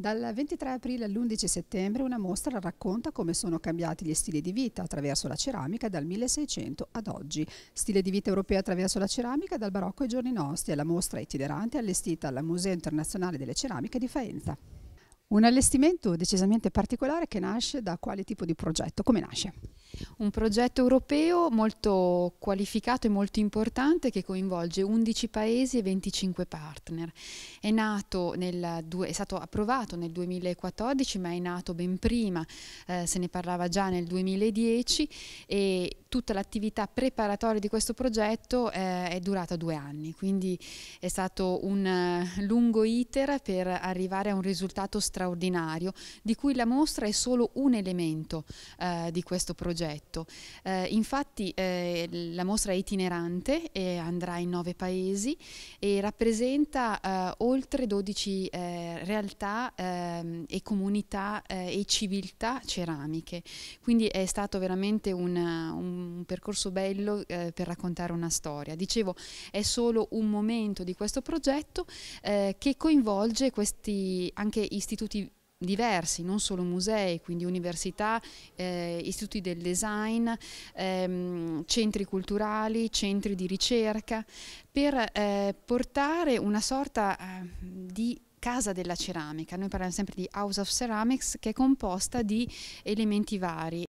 Dal 23 aprile all'11 settembre una mostra racconta come sono cambiati gli stili di vita attraverso la ceramica dal 1600 ad oggi. Stile di vita europeo attraverso la ceramica dal barocco ai giorni nostri è la mostra itinerante allestita al Museo Internazionale delle Ceramiche di Faenza. Un allestimento decisamente particolare che nasce da quale tipo di progetto? Come nasce? Un progetto europeo molto qualificato e molto importante che coinvolge 11 paesi e 25 partner. È, nel, è stato approvato nel 2014 ma è nato ben prima, eh, se ne parlava già nel 2010 e tutta l'attività preparatoria di questo progetto eh, è durata due anni, quindi è stato un eh, lungo iter per arrivare a un risultato straordinario di cui la mostra è solo un elemento eh, di questo progetto progetto. Eh, infatti eh, la mostra è itinerante e andrà in nove paesi e rappresenta eh, oltre 12 eh, realtà ehm, e comunità eh, e civiltà ceramiche. Quindi è stato veramente una, un percorso bello eh, per raccontare una storia. Dicevo, è solo un momento di questo progetto che coinvolge questi anche istituti diversi, non solo musei, quindi università, eh, istituti del design, ehm, centri culturali, centri di ricerca, per eh, portare una sorta eh, di casa della ceramica, noi parliamo sempre di House of Ceramics che è composta di elementi vari.